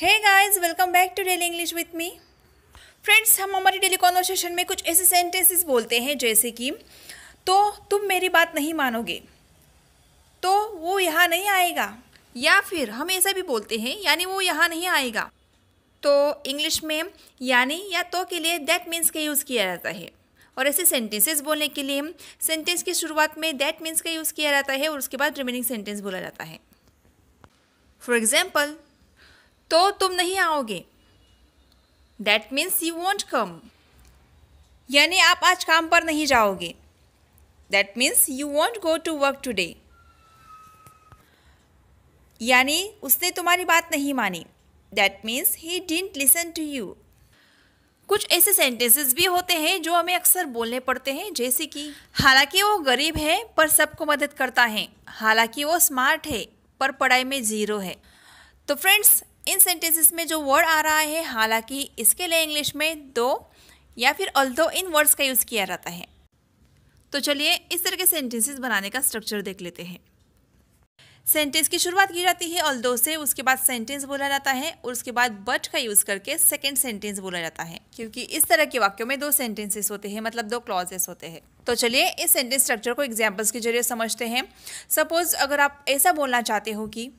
है guys welcome back to daily English with me friends हम हमारी डेली कॉन्वर्सेशन में कुछ ऐसे सेंटेंसेस बोलते हैं जैसे कि तो तुम मेरी बात नहीं मानोगे तो वो यहाँ नहीं आएगा या फिर हम ऐसा भी बोलते हैं यानी वो यहाँ नहीं आएगा तो इंग्लिश में यानी या तो के लिए दैट मीन्स का यूज़ किया जाता है और ऐसे सेंटेंसेस बोलने के लिए सेंटेंस की शुरुआत में दैट मीन्स का यूज़ किया जाता है और उसके बाद रिमेनिंग सेंटेंस बोला जाता है फॉर एग्जाम्पल तो तुम नहीं आओगे that means you won't come यानी आप आज काम पर नहीं जाओगे that means you won't go to work today यानी उसने तुम्हारी बात नहीं मानी that means he didn't listen to you कुछ ऐसे सेंटेंसेस भी होते हैं जो हमें अक्सर बोलने पड़ते हैं जैसे कि हालांकि वो गरीब है पर सबको मदद करता है हालांकि वो स्मार्ट है पर पढ़ाई में ज़ीरो है तो फ्रेंड्स इन सेंटेंसेस में जो वर्ड आ रहा है हालांकि इसके लिए इंग्लिश में दो या फिर अल्दो दो इन वर्ड्स का यूज़ किया जाता है तो चलिए इस तरह के सेंटेंसेस बनाने का स्ट्रक्चर देख लेते हैं सेंटेंस की शुरुआत की जाती है अल्दो दो से उसके बाद सेंटेंस बोला जाता है और उसके बाद बट का यूज़ करके सेकेंड सेंटेंस बोला जाता है क्योंकि इस तरह के वाक्यों में दो सेंटेंसेस होते हैं मतलब दो क्लॉजेस होते हैं तो चलिए इस सेंटेंस स्ट्रक्चर को एग्जाम्पल्स के जरिए समझते हैं सपोज अगर आप ऐसा बोलना चाहते हो कि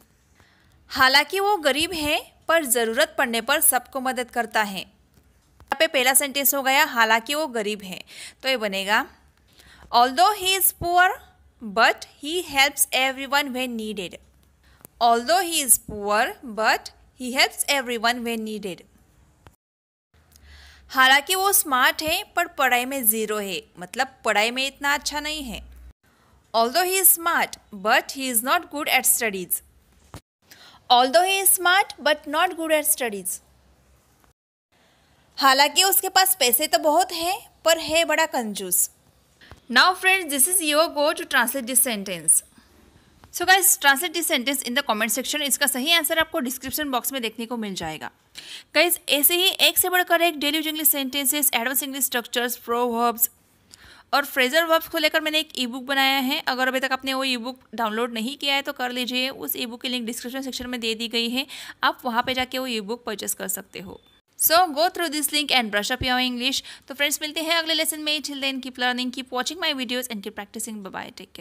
हालांकि वो गरीब है पर ज़रूरत पड़ने पर सबको मदद करता है यहाँ पे पहला सेंटेंस हो गया हालांकि वो गरीब है तो ये बनेगा although he is poor but he helps everyone when needed although he is poor but he helps everyone when needed हालांकि वो स्मार्ट है पर पढ़ाई में ज़ीरो है मतलब पढ़ाई में इतना अच्छा नहीं है although he is smart but he is not good at studies although he is smart but not good at studies हालांकि उसके पास पैसे तो बहुत हैं पर है बड़ा कंजूस now friends this is your go to translate this sentence so guys translate this sentence in the comment section इसका सही आंसर आपको डिस्क्रिप्शन बॉक्स में देखने को मिल जाएगा गाइस ऐसे ही एक से बढ़कर एक daily English sentences advance English structures proverbs और फ्रेजर वर्ब्स को लेकर मैंने एक ई बुक बनाया है अगर अभी तक आपने वो ई बुक डाउनलोड नहीं किया है तो कर लीजिए उस ई बुक की लिंक डिस्क्रिप्शन सेक्शन में दे दी गई है आप वहाँ पर जाके वो ई बुक परचेस कर सकते हो so go through this link and brush up your English तो फ्रेंड्स मिलते हैं अगले लेसन में till then keep learning keep watching my videos and keep practising bye take care